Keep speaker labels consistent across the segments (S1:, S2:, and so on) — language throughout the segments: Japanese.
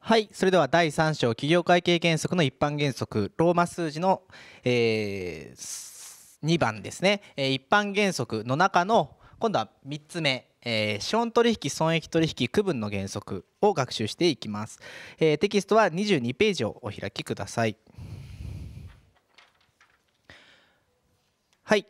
S1: はいそれでは第3章企業会計原則の一般原則ローマ数字の、えー、2番ですね、え一般原則の中の今度は3つ目えー、資本取引損益取引区分の原則を学習していきます、えー、テキストは22ページをお開きくださいはい、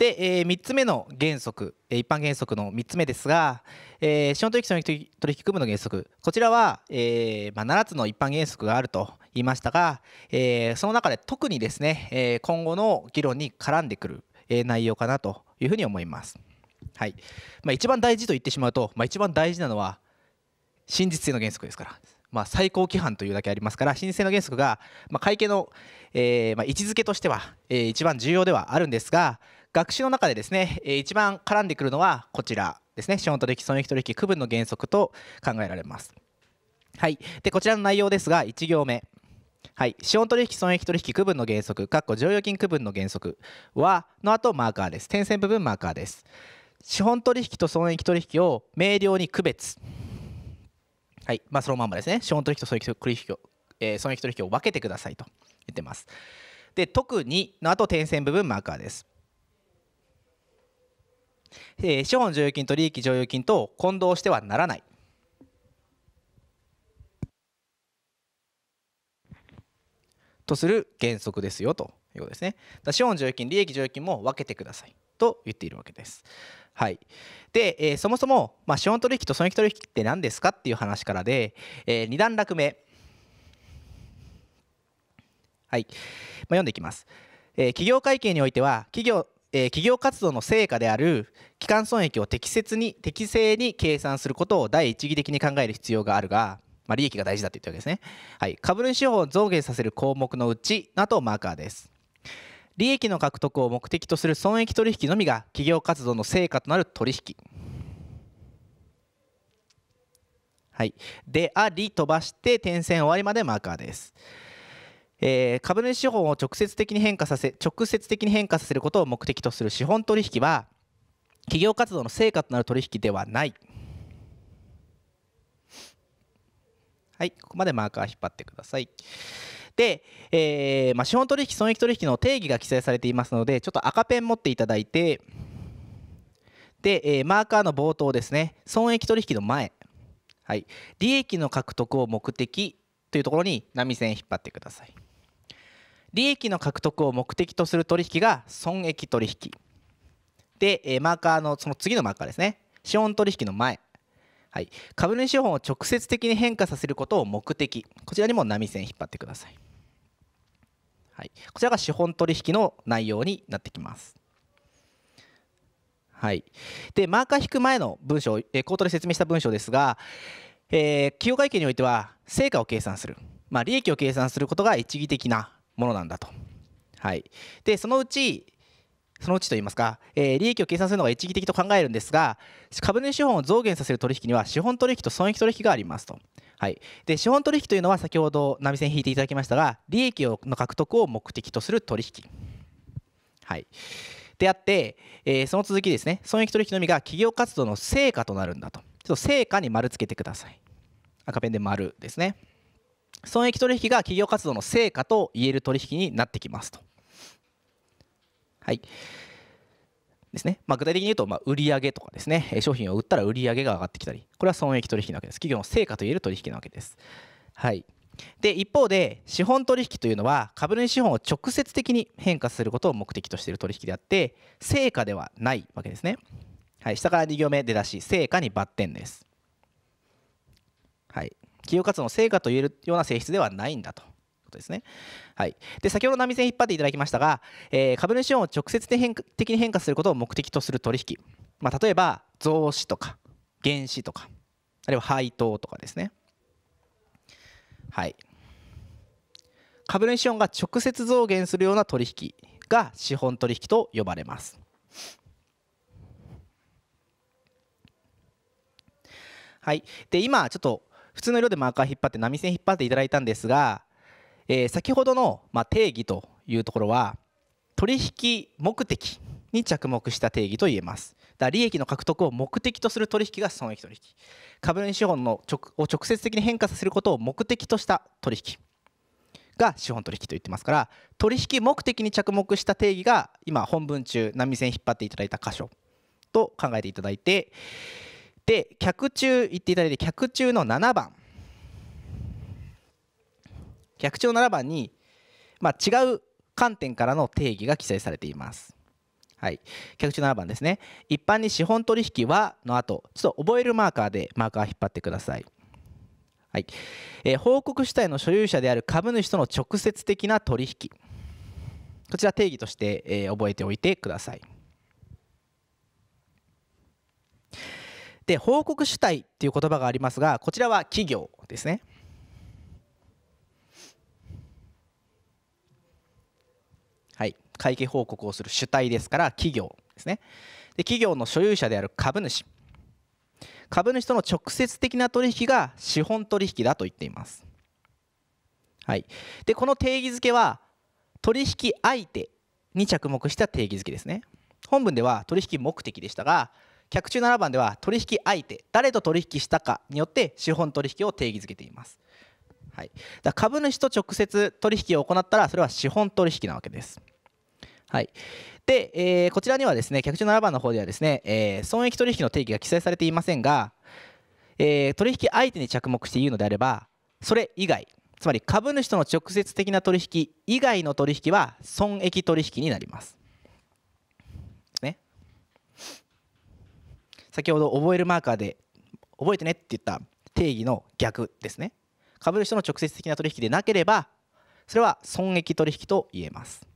S1: で、えー、3つ目の原則、えー、一般原則の3つ目ですが、えー、資本取引取引取引組の原則こちらは、えーまあ、7つの一般原則があると言いましたが、えー、その中で特にですね、えー、今後の議論に絡んでくる、えー、内容かなというふうに思います。はいまあ、一番大事と言ってしまうと、まあ、一番大事なのは真実性の原則ですから。まあ、最高規範というだけありますから申請の原則が、まあ、会計の、えーまあ、位置づけとしては、えー、一番重要ではあるんですが、学習の中でですね、えー、一番絡んでくるのはこちらですね資本取引損益取引区分の原則と考えられますはいでこちらの内容ですが1行目はい資本取引損益取引区分の原則括弧剰余金区分の原則はの後マーカーです点線部分マーカーです資本取引と損益取引を明瞭に区別はいまあ、そのまんまですね資本取引と損益取引を、えー、損益取引を分けてくださいと言ってますで特にの後点線部分マーカーです資本剰余金と利益剰余金と混同してはならない。とする原則ですよということですね。資本剰余金、利益剰余金も分けてくださいと言っているわけです。はい、で、えー、そもそも、まあ、資本取引と損益取引って何ですかっていう話からで、えー、2段落目、はいまあ、読んでいきます。え企業会計においては企業えー、企業活動の成果である基幹損益を適切に適正に計算することを第一義的に考える必要があるが、まあ、利益が大事だと言ったわけですね、はい、株主資本を増減させる項目のうちなどマーカーです利益の獲得を目的とする損益取引のみが企業活動の成果となる取引はい、であり飛ばして点線終わりまでマーカーです。えー、株主資本を直接的に変化させ直接的に変化させることを目的とする資本取引は企業活動の成果となる取引ではないはいここまでマーカー引っ張ってくださいで、えーまあ、資本取引損益取引の定義が記載されていますのでちょっと赤ペン持っていただいてで、えー、マーカーの冒頭ですね損益取引の前、はい、利益の獲得を目的というところに波線引っ張ってください。利益の獲得を目的とする取引が損益取引で、えマーカーのその次のマーカーですね資本取引の前、はい、株主資本を直接的に変化させることを目的こちらにも波線引っ張ってください、はい、こちらが資本取引の内容になってきますはい、でマーカー引く前の文章、えー、口頭で説明した文章ですが、えー、企業会計においては成果を計算する、まあ、利益を計算することが一義的なものなんだと。はい、でそのうちそのうちといいますか、えー、利益を計算するのが一義的と考えるんですが株主資本を増減させる取引には資本取引と損益取引がありますと。はい、で資本取引というのは先ほど波線引いていただきましたが利益の獲得を目的とする取引。はい、であって、えー、その続きですね損益取引のみが企業活動の成果となるんだとちょっと成果に丸つけてください赤ペンで丸ですね損益取引が企業活動の成果と言える取引になってきますと。はいですねまあ、具体的に言うと、まあ、売上とかですね商品を売ったら売上が上がってきたりこれは損益取引なわけです企業の成果といえる取引なわけです、はい、で一方で資本取引というのは株主資本を直接的に変化することを目的としている取引であって成果ではないわけですね、はい、下から2行目出だし成果に抜点です、はい、企業活動の成果と言えるような性質ではないんだと。ことですね、はい、で先ほど波線引っ張っていただきましたが、えー、株主を直接的に変化することを目的とする取引、まあ、例えば増資とか減資とかあるいは配当とかですね、はい、株主資本が直接増減するような取引が資本取引と呼ばれます。はい、で今ちょっと普通の色でマーカー引っ張って波線引っ張っていただいたんですが、えー、先ほどの、ま定義というところは取引目的に着目した定義と言えます。だ利益の獲得を目的とする取引が損益取引株主資本の直を直接的に変化させることを目的とした取引が資本取引と言ってますから取引目的に着目した定義が今本文中波線引っ張っていただいた箇所と考えていただいてで客中言っていただいて客中の7番客中の7番に、まあ、違う観点からの定義が記載されています。はい、客中7番ですね一般に資本取引はの後ちょっと覚えるマーカーでマーカー引っ張ってください、はいえー、報告主体の所有者である株主との直接的な取引こちら定義として、えー、覚えておいてくださいで報告主体っていう言葉がありますがこちらは企業ですね。はい、会計報告をする主体ですから企業ですねで企業の所有者である株主株主との直接的な取引が資本取引だと言っています、はい、でこの定義づけは取引相手に着目した定義づけですね本文では取引目的でしたが客中7番では取引相手誰と取引したかによって資本取引を定義づけています、はい、だ株主と直接取引を行ったらそれは資本取引なわけですはい、で、えー、こちらにはですね客中7番の方ではですね、えー、損益取引の定義が記載されていませんが、えー、取引相手に着目して言うのであればそれ以外つまり株主との直接的な取引以外の取引は損益取引になります先ほど覚えるマーカーで覚えてねって言った定義の逆ですね株主との直接的な取引でなければそれは損益取引と言えます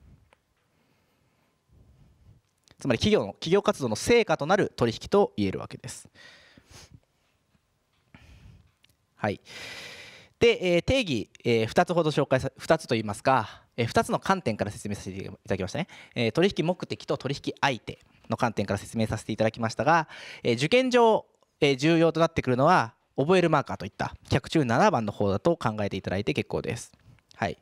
S1: つまり企業の企業活動の成果となる取引と言えるわけです。はい、で、えー、定義、えー、2つほど紹介さ2つといいますか、えー、2つの観点から説明させていただきましたね、えー、取引目的と取引相手の観点から説明させていただきましたが、え受験上、え重要となってくるのは覚えるマーカーといった1 0中7番の方だと考えていただいて結構です。はい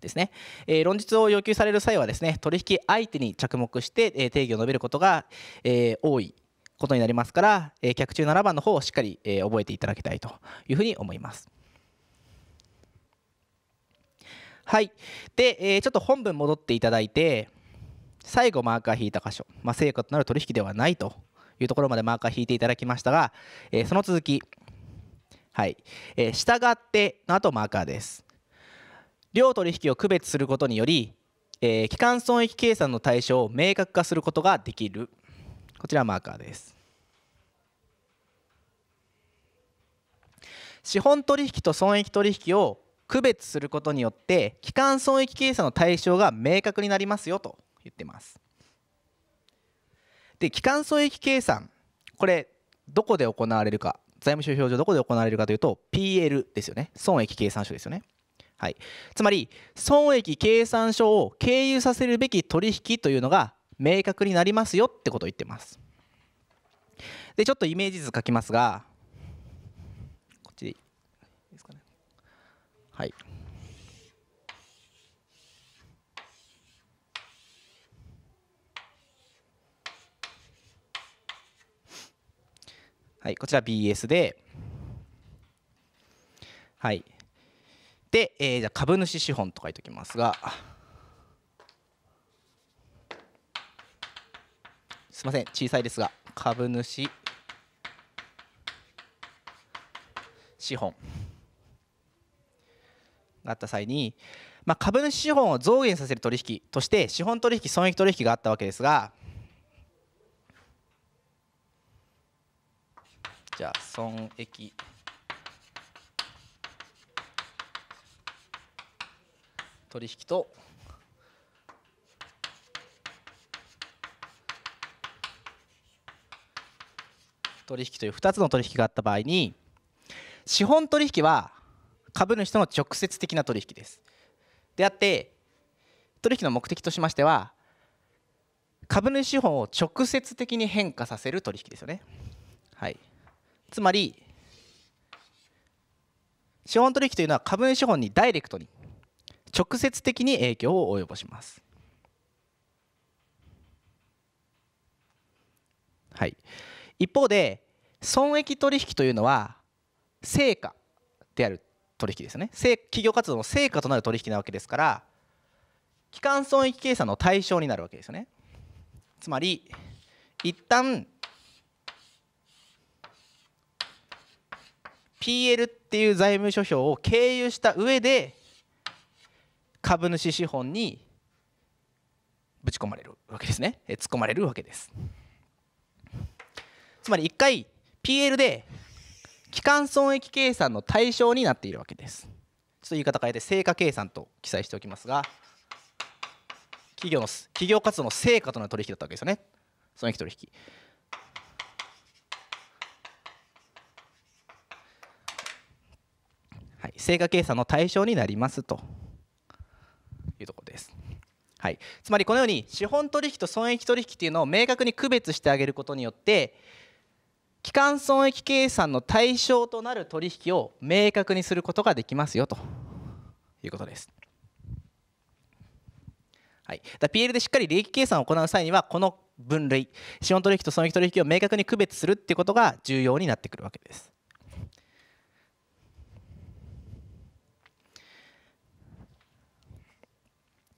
S1: ですね、えー、論述を要求される際はですね取引相手に着目して、えー、定義を述べることが、えー、多いことになりますから、えー、客中7番の方をしっかり、えー、覚えていただきたいというふうに思います。はいで、えー、ちょっと本文戻っていただいて最後マーカー引いた箇所、まあ、成果となる取引ではないというところまでマーカー引いていただきましたが、えー、その続き、はいえー、従っての後マーカーです両取引を区別することにより、えー、基幹損益計算の対象を明確化することができるこちらマーカーです資本取引と損益取引を区別することによって基幹損益計算の対象が明確になりますよと言ってます。で基幹損益計算これどこで行われるか財務諸表上どこで行われるかというと PL ですよね損益計算書ですよね。はい、つまり損益計算書を経由させるべき取引というのが明確になりますよってことを言ってます。でちょっとイメージ図書きますがこっちでいいですかねはいはい、こちら BS で、はい。で、えー、じゃ株主資本と書いておきますが、すみません、小さいですが、株主資本があった際に、まあ、株主資本を増減させる取引として資本取引損益取引があったわけですがじゃあ損益取引と取引という2つの取引があった場合に資本取引は株主との直接的な取引です。であって取引の目的としましては株主資本を直接的に変化させる取引ですよね。はいつまり資本取引というのは株主資本にダイレクトに直接的に影響を及ぼします。はい、一方で損益取引というのは成果である取引ですね企業活動の成果となる取引なわけですから基幹損益計算の対象になるわけですよねつまり一旦 PL っていう財務諸表を経由した上で株主資本にぶち込まれるわけですね 突っ込まれるわけですつまり1回 PL で基幹損益計算の対象になっているわけですちょっと言い方変えて成果計算と記載しておきますが企業の企業活動の成果となる取引だったわけですよね損益取引成果計算の対象になりますというところです。はい、つまりこのように資本取引と損益取引というのを明確に区別してあげることによって基幹損益計算の対象となる取引を明確にすることができますよということです。はい、だ PL でしっかり利益計算を行う際にはこの分類資本取引と損益取引を明確に区別するっていうことが重要になってくるわけです。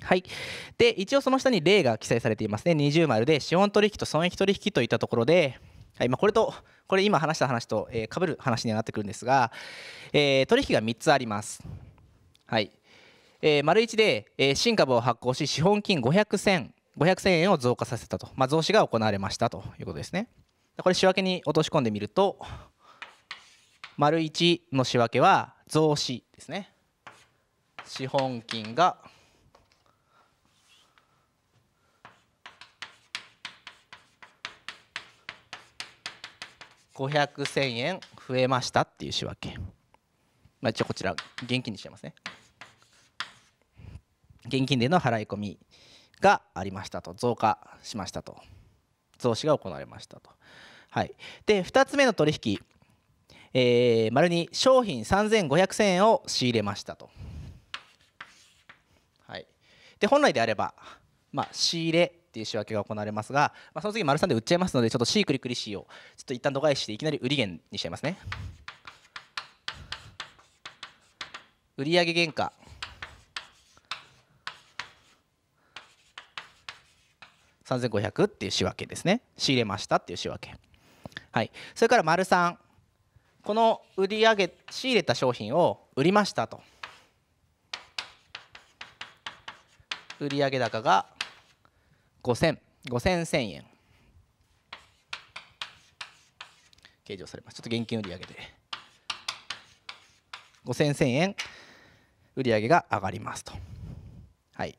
S1: はい。で、一応その下に例が記載されていますね。20丸で資本取引と損益取引といったところで、はいまあ、これと、これ今話した話と、えー、る話にはなってくるんですが、えー、取引が3つあります。はい。えー、丸1で、えー、新株を発行し、資本金500銭、500銭円を増加させたと。まあ、増資が行われましたということですね。これ仕分けに落とし込んでみると、丸1の仕分けは増資ですね。資本金が500千円増えましたっていう仕分け、まあ、一応こちら現金にしてますね現金での払い込みがありましたと増加しましたと増資が行われましたと、はい、で2つ目の取引えー、丸に商品3500円を仕入れましたと、はい、で本来であれば、まあ、仕入れていう仕分けが行われますが、まあ、その次丸三で売っちゃいますのでちょっと C クリクリ C をちょっと一旦度外視していきなり売り減にしちゃいますね売上原価3500っていう仕分けですね仕入れましたっていう仕分けはいそれから丸三この売上げ仕入れた商品を売りましたと売上高が5000、円。計上されます。ちょっと現金売上で。5000、円、売上が上がりますと。はい。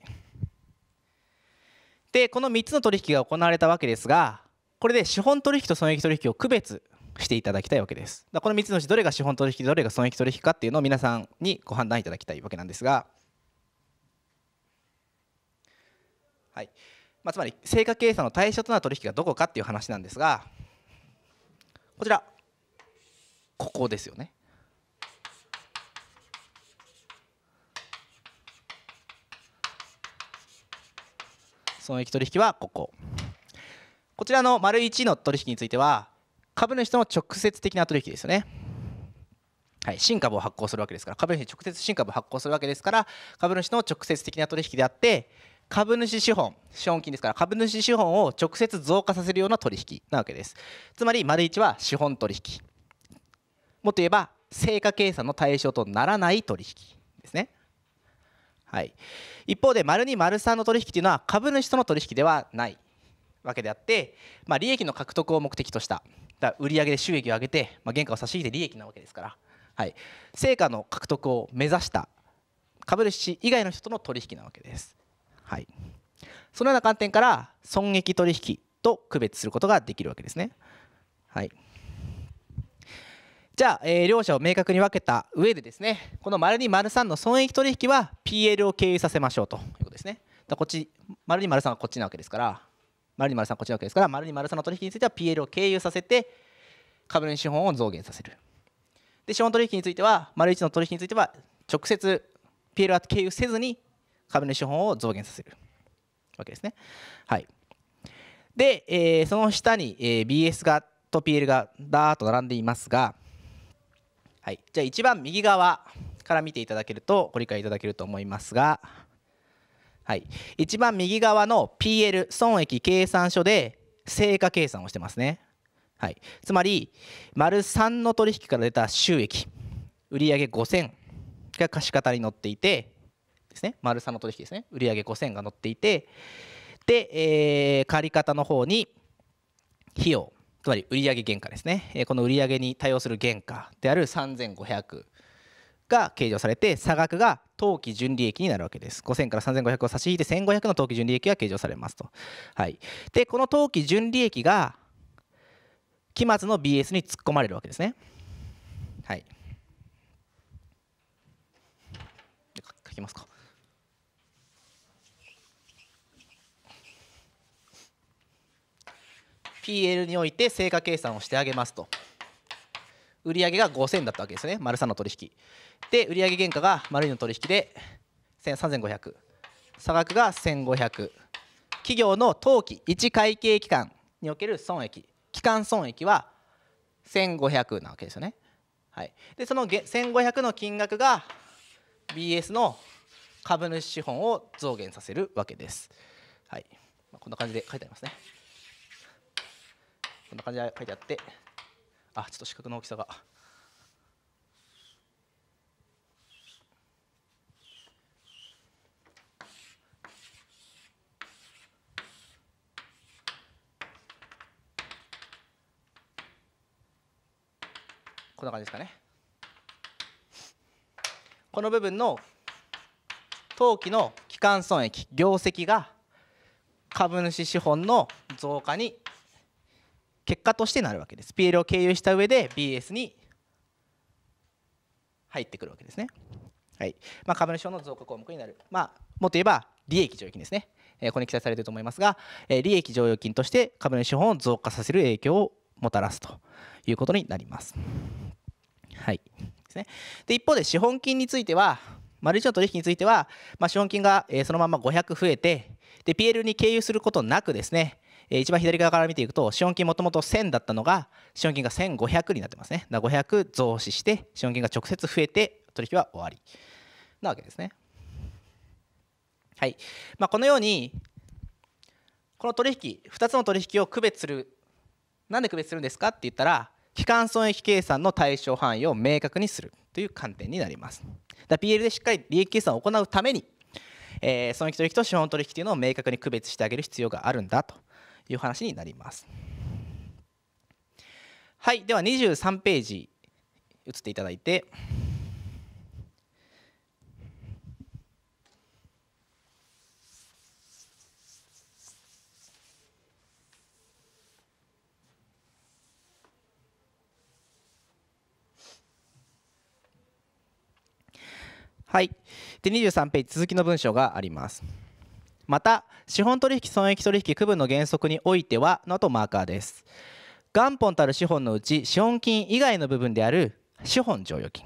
S1: で、この3つの取引が行われたわけですが、これで資本取引と損益取引を区別していただきたいわけです。この3つのうちどれが資本取引どれが損益取引かっていうのを皆さんにご判断いただきたいわけなんですが、はい、まあ、つまり成果計算の対象となる取引がどこかっていう話なんですがこちらここですよね。損益取引はこここちらの丸1の取引については株主との直接的な取引ですよねはい、新株を発行するわけですから株主に直接新株を発行するわけですから株主の直接的な取引であって株主資本資本金ですから株主資本を直接増加させるような取引なわけですつまり丸1は資本取引もっと言えば成果計算の対象とならない取引ですねはい一方で丸2丸3の取引というのは株主との取引ではないわけであって、まあ、利益の獲得を目的としただ売上で収益を上げて、まあ、原価を差し引いて利益なわけですから、はい、成果の獲得を目指した株主以外の人との取引なわけですはい、そのような観点から損益取引と区別することができるわけですね。はい、じゃあ、えー、両者を明確に分けた上でですねこの丸3の損益取引は PL を経由させましょうということですね。だこっち丸 ③ はこっちなわけですから丸に丸3こっちなわけですから丸に丸3の取引については PL を経由させて株主資本を増減させるで資本取引については丸1の取引については直接 PL は経由せずに株主資本を増減させるわけですね。はい、で、えー、その下に、えー、BS がと PL がだーっと並んでいますが、はい、じゃあ一番右側から見ていただけるとご理解いただけると思いますが、はい、一番右側の PL 損益計算書で成果計算をしてますね。はい、つまり、丸3の取引から出た収益、売上5000が貸方に載っていて、ですね丸さの取引ですね売上5000が載っていてで、えー、借方の方に費用つまり売上原価ですね、えー、この売上に対応する原価である3500が計上されて差額が当期純利益になるわけです5000から3500を差し引いて1500の当期純利益が計上されますと、はい、でこの当期純利益が期末の BS に突っ込まれるわけですねはい書きますか PL において成果計算をしてあげますと売上が5000だったわけですね丸三の取引で売上原価が丸二の取引で3500差額が1500企業の当期1会計期間における損益期間損益は1500なわけですよね、はい、でその1500の金額が BS の株主資本を増減させるわけです、はい、こんな感じで書いてありますねこんな感じで書いてあってあちょっと四角の大きさがこんな感じですかねこの部分の当期の基幹損益業績が株主資本の増加に結果としてなるわけです PL を経由した上で BS に入ってくるわけですね、はいまあ、株主の増加項目になる、まあ、もっと言えば利益剰余金ですね、えー、ここに記載されていると思いますが、えー、利益剰余金として株主資本を増加させる影響をもたらすということになります。はいですね、で一方で資本金については丸チの取引については、まあ、資本金が、えそのまま500増えてで PL に経由することなくですねえ一番左側から見ていくと資本金もともと1000だったのが資本金が1500になってますねだ500増資して資本金が直接増えて取引は終わりなわけですねはいまあ、このようにこの取引2つの取引を区別するなんで区別するんですかって言ったら基幹損益計算の対象範囲を明確にするという観点になりますだ PL でしっかり利益計算を行うために、えー、損益取引と資本取引というのを明確に区別してあげる必要があるんだという話になります。はい、では23ページ移っていただいて。はい。で、23ページ、続きの文章があります。また資本取引損益取引区分の原則においてはのとマーカーです元本たる資本のうち資本金以外の部分である資本剰余金、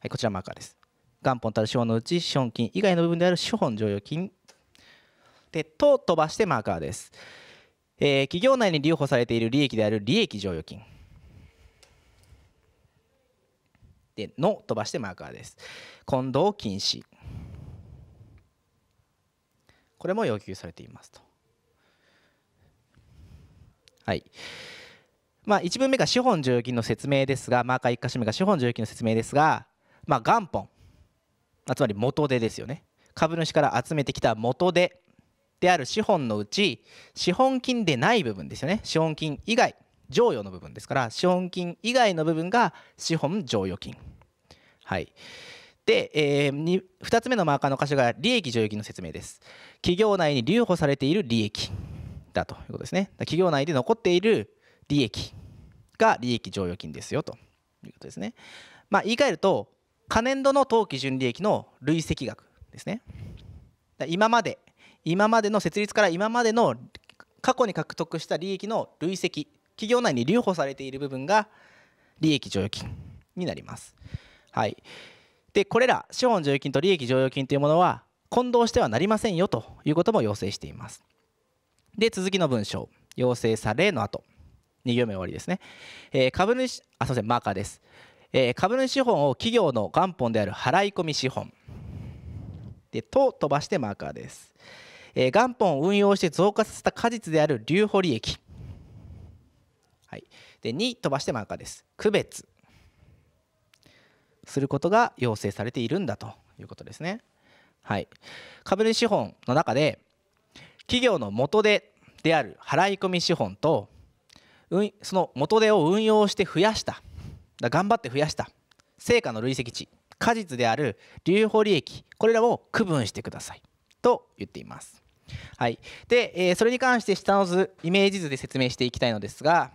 S1: はい、こちらマーカーです元本たる資本のうち資本金以外の部分である資本剰余金でと飛ばしてマーカーです、えー、企業内に留保されている利益である利益剰余金での飛ばしてマーカーです混同禁止これも要求されていますと。はい。まあ、1文目が資本重金の説明ですが、マーカー1箇所目が資本重金の説明ですが、まあ、元本、つまり元手ですよね。株主から集めてきた元手である資本のうち、資本金でない部分ですよね。資本金以外、剰余の部分ですから、資本金以外の部分が資本剰余金。はい。で、えー、2, 2つ目のマーカーの箇所が利益剰余金の説明です企業内に留保されている利益だということですね企業内で残っている利益が利益剰余金ですよということですねまあ言い換えると可燃度の当期純利益の累積額ですね今まで今までの設立から今までの過去に獲得した利益の累積企業内に留保されている部分が利益剰余金になりますはいでこれら資本剰余金と利益剰余金というものは混同してはなりませんよということも要請していますで続きの文章要請されの後2行目終わりですね、えー、株主あすいませんマーカーです、えー、株主資本を企業の元本である払い込み資本でと飛ばしてマーカーです、えー、元本を運用して増加させた果実である留保利益、はい、で2飛ばしてマーカーです区別することが要請されているんだということですね。はい、株主資本の中で企業の元手である払い込み資本とその元手を運用して増やした頑張って増やした成果の累積値果実である留保利益これらを区分してくださいと言っています。はい、で、えー、それに関して下の図イメージ図で説明していきたいのですが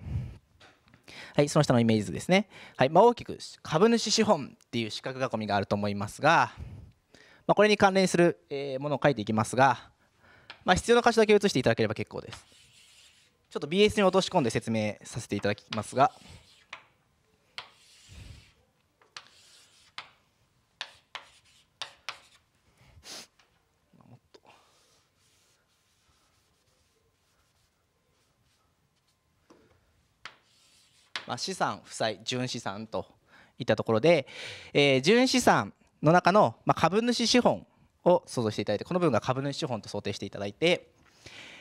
S1: はい、その下のイメージ図ですね。はいまあ、大きく株主資本っていう資格囲みがあると思いますが、まあ、これに関連する、えものを書いていきますが、まあ、必要な箇所だけ写していただければ結構です。ちょっと BS に落とし込んで説明させていただきますが、まあ、資産負債純資産といったところで、えー、純資産の中の、まあ、株主資本を想像していただいてこの部分が株主資本と想定していただいて、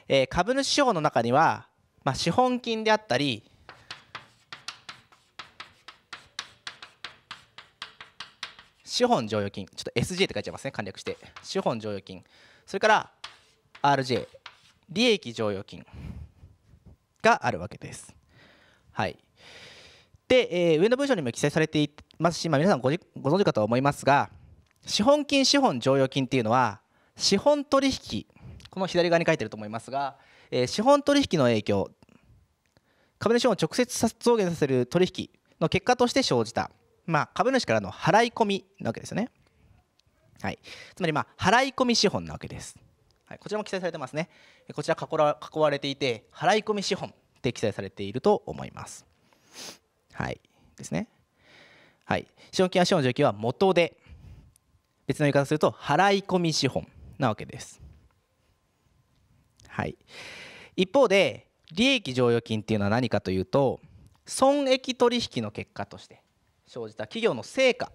S1: えー、株主資本の中には、まあ、資本金であったり資本剰余金ちょっと SJ って書いちゃいますね簡略して資本剰余金それから RJ 利益剰余金があるわけですはいで、えー、上の文章にも記載されていますし、まあ、皆さんごご存知かと思いますが資本金資本剰余金っていうのは資本取引この左側に書いてると思いますが、えー、資本取引の影響株主を直接増減させる取引の結果として生じた、まあ、株主からの払い込みなわけですよね、はい、つまり、まあ、払い込み資本なわけです、はい、こちらも記載されてますねこちら囲ら囲われていて払い込み資本って記載されていると思いますはい、ですね。はい、資本金は資本上級は元で別の言い方すると払い込み資本なわけです。はい、一方で利益剰余金っていうのは何かというと損益取引の結果として生じた企業の成果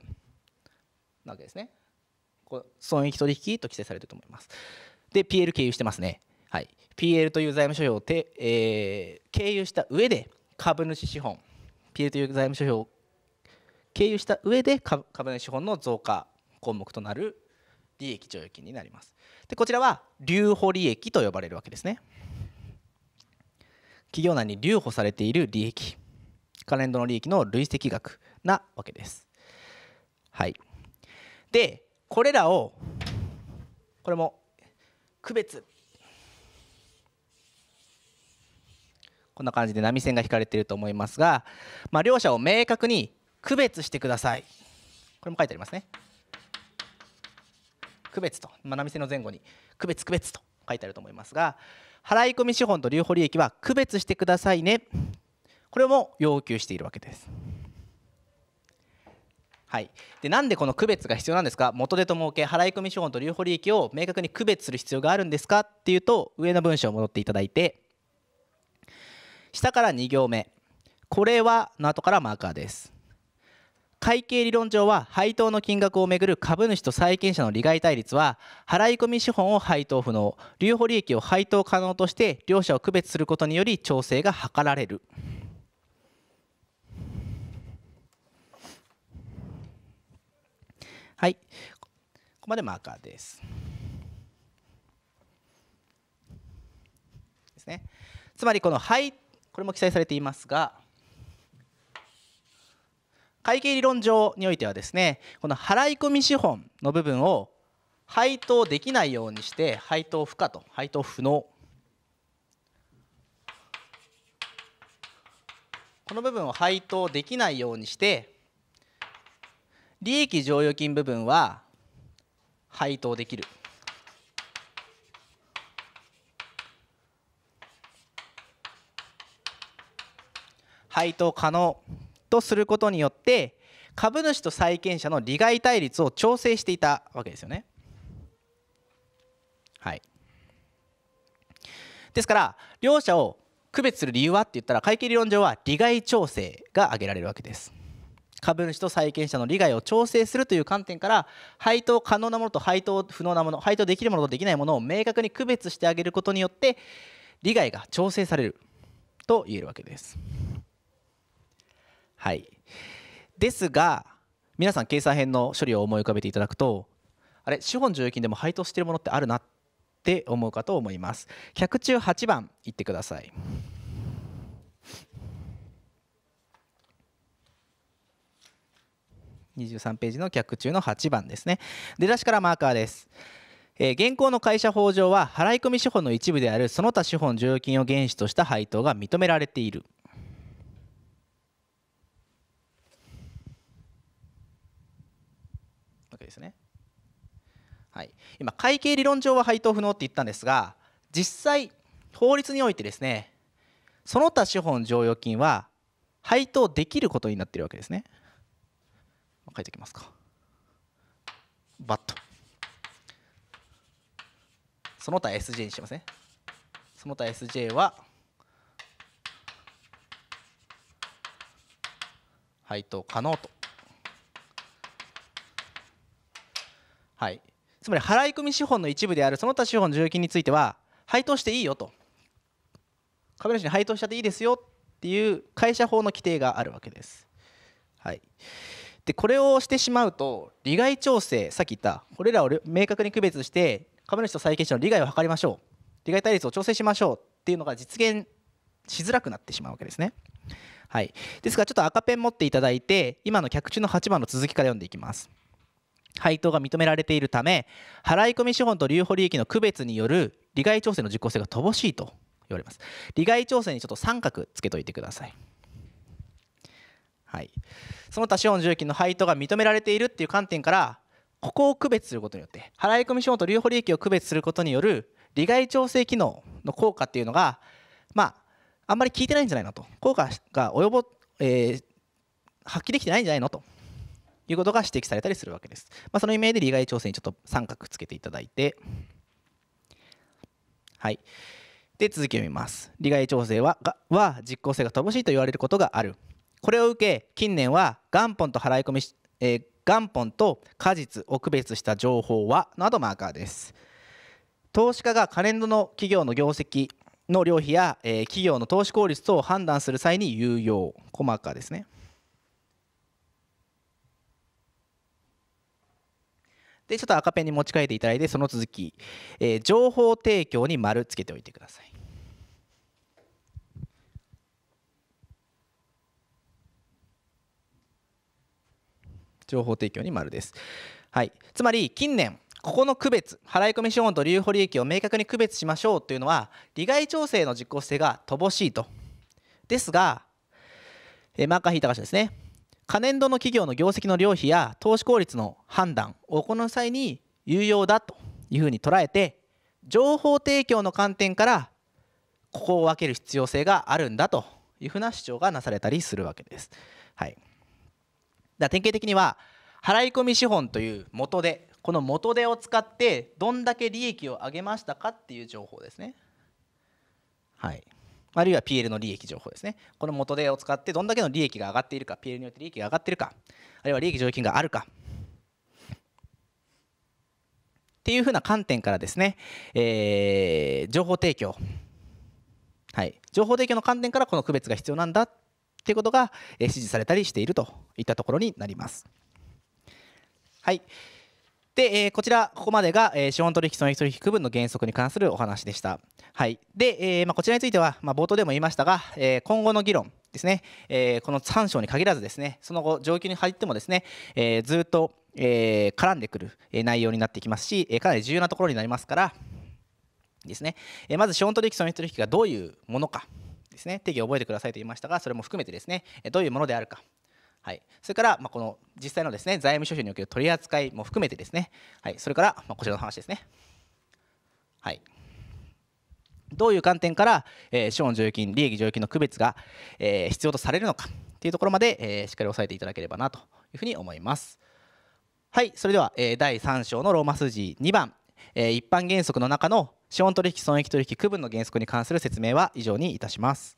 S1: なわけですね。損益取引と規制されてると思います。で PL 経由してますね。はい、PL という財務諸表をて、えー、経由した上で株主資本系という財務諸表を経由した上で株主資本の増加項目となる利益剰余金になりますでこちらは留保利益と呼ばれるわけですね企業内に留保されている利益カレンドの利益の累積額なわけですはいでこれらをこれも区別こんな感じで波線が引かれていると思いますが、まあ、両者を明確に区別してくださいこれも書いてありますね区別と、まあ、波線の前後に区別区別と書いてあると思いますが払込資本と留保利益は区別してくださいねこれも要求しているわけです。はい、でなんでこの区別が必要なんですか元手と儲け払込資本と留保利益を明確に区別する必要があるんですかっていうと上の文章を戻っていただいて下から2行目これはの後からマーカーです会計理論上は配当の金額をめぐる株主と債権者の利害対立は払込資本を配当不能留保利益を配当可能として両者を区別することにより調整が図られるはいここまでマーカーですですねつまりこの配当これも記載されていますが会計理論上においてはですねこの払込資本の部分を配当できないようにして配当不可と配当不能この部分を配当できないようにして利益剰余金部分は配当できる。配当可能とすることによって株主と債権者の利害対立を調整していたわけですよね。はい、ですから両者を区別する理由はって言ったら会計理論上は利害調整が挙げられるわけです。株主と債権者の利害を調整するという観点から配当可能なものと配当不能なもの配当できるものとできないものを明確に区別してあげることによって利害が調整されると言えるわけです。はいですが皆さん計算編の処理を思い浮かべていただくとあれ資本剰余金でも配当しているものってあるなって思うかと思います100中8番いってください23ページの客中の8番ですね出だしからマーカーです、えー、現行の会社法上は払込資本の一部であるその他資本剰余金を原資とした配当が認められているですね。はい、今会計理論上は配当不能って言ったんですが実際法律においてですねその他資本剰余金は配当できることになってるわけですね。書いておきますか。バッと。その他 SJ にしますね。その他 SJ は配当可能と。はい、つまり払い込み資本の一部であるその他資本の重金については配当していいよと株主に配当したゃっていいですよっていう会社法の規定があるわけです。はい、でこれをしてしまうと利害調整さっき言ったこれらを明確に区別して株主と債権者の利害を図りましょう利害対立を調整しましょうっていうのが実現しづらくなってしまうわけですね。はい、ですからちょっと赤ペン持っていただいて今の客中の8番の続きから読んでいきます。配当が認められているため払込資本と留保利益の区別による利害調整の実効性が乏しいと言われます利害調整にちょっと三角つけといてくださいはいその他資本重金の配当が認められているっていう観点からここを区別することによって払込資本と留保利益を区別することによる利害調整機能の効果っていうのがまああんまり効いてないんじゃないのと効果が及ぼ、えー、発揮できてないんじゃないのということが指摘されたりするわけです。まあ、そのイメージで利害調整にちょっと三角つけていただいて、はい。で、続きを見ます。利害調整はは実効性が乏しいと言われることがある。これを受け、近年は元本と払い込み、えー、元本と果実を区別した情報はなどマーカーです。投資家が可燃度の企業の業績の量費や、えー、企業の投資効率等を判断する際に有用、コマーカーですね。で、ちょっと赤ペンに持ち替えていただいて、その続き、えー、情報提供に丸つけておいてください。情報提供に丸です。はい、つまり近年ここの区別払い込み資本と留保利益を明確に区別しましょうというのは利害調整の実効性が乏しいとですが、えー、マーカー引いた場所ですね可燃度の企業の業績の量比や投資効率の判断を行う際に有用だというふうに捉えて情報提供の観点からここを分ける必要性があるんだというふうな主張がなされたりするわけです。はい、だ典型的には払い込み資本という元でこの元手を使ってどんだけ利益を上げましたかっていう情報ですね。はいあるいは PL の利益情報ですね。この元手を使ってどんだけの利益が上がっているか、PL によって利益が上がっているか、あるいは利益剰余金があるか。っていうふうな観点からですね、えー、情報提供、はい、情報提供の観点からこの区別が必要なんだっていうことが、え指示されたりしているといったところになります。はい、で、えー、こちら、ここまでが、えー、資本取引損益取引区分の原則に関するお話でした。はい。で、えー、まあ、こちらについては、まあ、冒頭でも言いましたが、えー、今後の議論ですね、えー、この3章に限らずですね、その後、上級に入ってもですね、えー、ずっと、えー、絡んでくる内容になってきますし、えかなり重要なところになりますから、ですね、えー、まず資本取引損益取引がどういうものか。ですね定義を覚えてくださいと言いましたがそれも含めてですねどういうものであるかはい、それから、まあ、この実際のですね財務諸表における取り扱いも含めてですね、はい、それから、まあ、こちらの話ですね。はい、どういう観点から、えー、資本剰余金、利益剰余金の区別が、えー、必要とされるのかというところまで、えー、しっかり押さえていただければなというふうに思います。はい、それでは、えー、第3章のローマ数字2番、えー、一般原則の中の資本取引損益取引区分の原則に関する説明は以上にいたします。